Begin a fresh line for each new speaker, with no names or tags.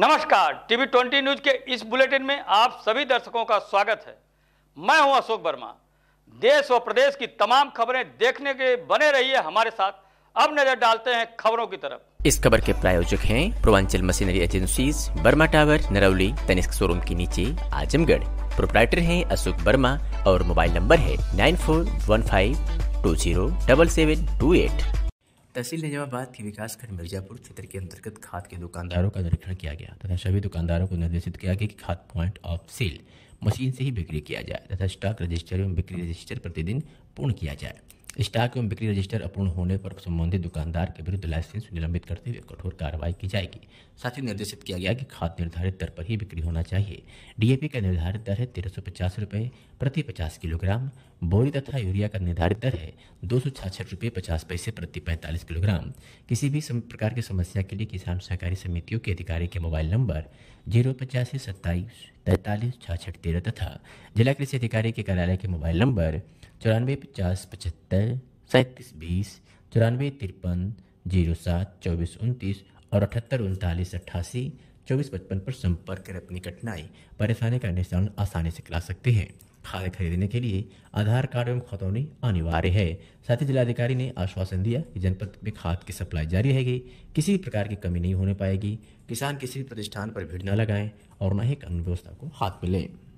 नमस्कार TV twenty news के इस बुलेटिन में आप सभी दर्शकों का स्वागत है मैं हूं अशोक वर्मा देश और प्रदेश की तमाम खबरें देखने के बने रहिए हमारे साथ अब नजर डालते हैं खबरों की तरफ
इस खबर के प्रायोजक हैं Purvanchal machinery agency Barma tower Narauli Tanishq showroom के नीचे आजमगढ़ प्रोपराइटर है अशोक वर्मा और मोबाइल नंबर है nine four one five two zero double seven two eight तहसील निजामाबाद के विकास खंड मिर्जापुर क्षेत्र के अंतर्गत खाद के दुकानदारों का निरीक्षण किया गया तथा सभी दुकानदारों को निर्देशित किया गया कि खाद पॉइंट ऑफ सेल मशीन से ही बिक्री किया जाए तथा स्टॉक रजिस्टर एवं बिक्री रजिस्टर प्रतिदिन पूर्ण किया जाए स्टॉक एवं बिक्री रजिस्टर अपूर्ण होने पर संबंधित दुकानदार के विरुद्ध लाइसेंस निलंबित करते हुए कठोर कार्रवाई की जाएगी साथ ही निर्देशित किया गया कि खाद निर्धारित दर पर ही बिक्री होना चाहिए डीएपी का निर्धारित दर है तेरह सौ पचास रुपये प्रति पचास किलोग्राम बोरी तथा यूरिया का निर्धारित दर है दो सौ छाछठ रुपये पचास पैसे प्रति पैंतालीस किलोग्राम किसी भी प्रकार की समस्या के लिए किसान सहकारी समितियों के अधिकारी के मोबाइल नंबर जीरो पचासी सत्ताईस तैंतालीस छाछठ तेरह तथा जिला कृषि अधिकारी के कार्यालय के मोबाइल नंबर चौरानवे पचास पचहत्तर नब्बे सैंतीस बीस चौरानवे तिरपन जीरो सात चौबीस उनतीस और अठहत्तर उनतालीस अट्ठासी चौबीस पचपन पर संपर्क कर अपनी कठिनाई परेशानी का निशान आसानी से खिला सकते हैं खाद खरीदने के लिए आधार कार्ड एवं खतौनी अनिवार्य है साथ ही जिलाधिकारी ने आश्वासन दिया कि जनपद में खाद की सप्लाई जारी रहेगी किसी प्रकार की कमी नहीं होने पाएगी किसान किसी भी प्रतिष्ठान पर भीड़ न लगाएं और न ही कानून व्यवस्था को हाथ में लें